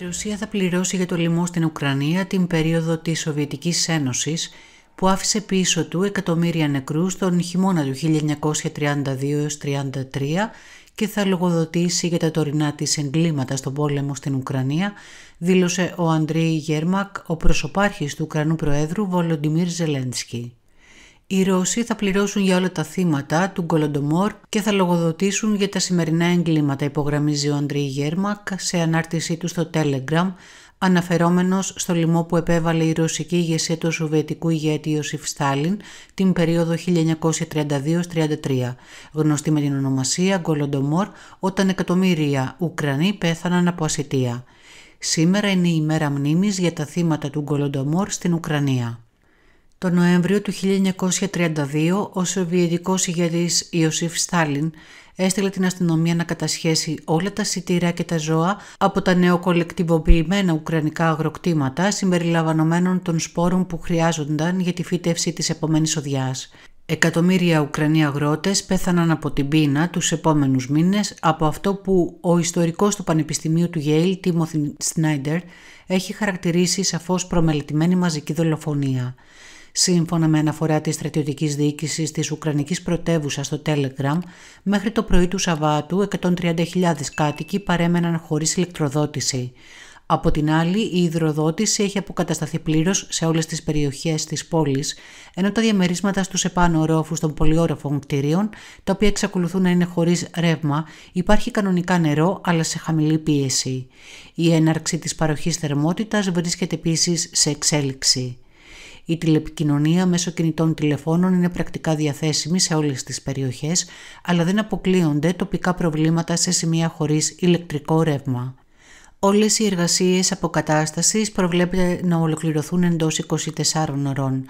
Η Ρωσία θα πληρώσει για το λοιμό στην Ουκρανία την περίοδο της Σοβιετικής Ένωσης που άφησε πίσω του εκατομμύρια νεκρούς τον χειμώνα του 1932-33 και θα λογοδοτήσει για τα τωρινά της εγκλήματα στον πόλεμο στην Ουκρανία, δήλωσε ο Αντρέι Γέρμακ, ο προσωπάρχης του Ουκρανού Προέδρου Βολοντιμίρ Ζελένσκι. Οι Ρώσοι θα πληρώσουν για όλα τα θύματα του Γκολοντομόρ και θα λογοδοτήσουν για τα σημερινά εγκλήματα, υπογραμμίζει ο Αντρέι Γέρμακ σε ανάρτησή του στο Telegram, αναφερόμενος στο λοιμό που επέβαλε η ρωσική ηγεσία του Σοβιετικού ηγέτη Ιωσήφ Στάλιν την περίοδο 1932-33, γνωστή με την ονομασία Γκολοντομόρ, όταν εκατομμύρια Ουκρανοί πέθαναν από ασυτεία. Σήμερα είναι η ημέρα μνήμης για τα θύματα του Γκολοντομόρ στην Ουκρανία. Το Νοέμβριο του 1932 ο Σοβιετικός ηγέτης Ιωσήφ Στάλιν έστειλε την αστυνομία να κατασχέσει όλα τα σιτήρα και τα ζώα από τα νεοκολεκτιβοποιημένα ουκρανικά αγροκτήματα συμπεριλαμβανομένων των σπόρων που χρειάζονταν για τη φύτευση της επόμενης οδιάς. Εκατομμύρια Ουκρανοί αγρότες πέθαναν από την πείνα τους επόμενους μήνες από αυτό που ο ιστορικός του Πανεπιστημίου του Yale, Τίμωθιν Σνάιντερ, έχει χαρακτηρίσει σαφώς προμελετημένη μαζική δολοφονία. Σύμφωνα με αναφορά της στρατιωτικής διοίκησης της Ουκρανικής πρωτεύουσα στο Telegram, μέχρι το πρωί του Σαββάτου 130.000 κάτοικοι παρέμεναν χωρίς ηλεκτροδότηση. Από την άλλη, η υδροδότηση έχει αποκατασταθεί πλήρως σε όλες τις περιοχές της πόλης, ενώ τα διαμερίσματα στους επάνω ρόφου των πολυόραφων κτηρίων, τα οποία εξακολουθούν να είναι χωρίς ρεύμα, υπάρχει κανονικά νερό αλλά σε χαμηλή πίεση. Η έναρξη της παροχής θερμότητας βρίσκεται επίσης σε εξέλιξη. Η τηλεπικοινωνία μέσω κινητών τηλεφώνων είναι πρακτικά διαθέσιμη σε όλες τις περιοχές, αλλά δεν αποκλείονται τοπικά προβλήματα σε σημεία χωρίς ηλεκτρικό ρεύμα. Όλες οι εργασίες αποκατάστασης προβλέπεται να ολοκληρωθούν εντός 24 ώρων.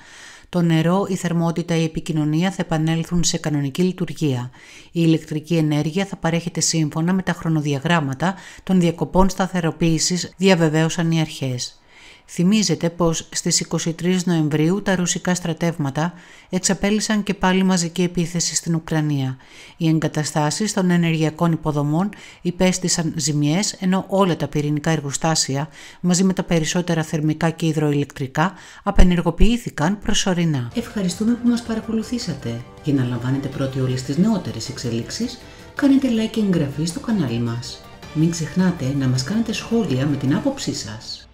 Το νερό, η θερμότητα, η επικοινωνία θα επανέλθουν σε κανονική λειτουργία. Η ηλεκτρική ενέργεια θα παρέχεται σύμφωνα με τα χρονοδιαγράμματα των διακοπών σταθεροποίησης, διαβεβαίωσαν οι αρχές. Θυμίζεται πως στις 23 Νοεμβρίου τα ρουσικά στρατεύματα εξαπέλυσαν και πάλι μαζική επίθεση στην Ουκρανία. Οι εγκαταστάσεις των ενεργειακών υποδομών υπέστησαν ζημιές ενώ όλα τα πυρηνικά εργοστάσια μαζί με τα περισσότερα θερμικά και υδροηλεκτρικά απενεργοποιήθηκαν προσωρινά. Ευχαριστούμε που μας παρακολουθήσατε. Για να λαμβάνετε πρώτοι όλες τις νεότερες εξελίξεις, κάνετε like και εγγραφή στο κανάλι μας. Μην ξεχνάτε να μας κάνετε σχόλια με την άποψή σας.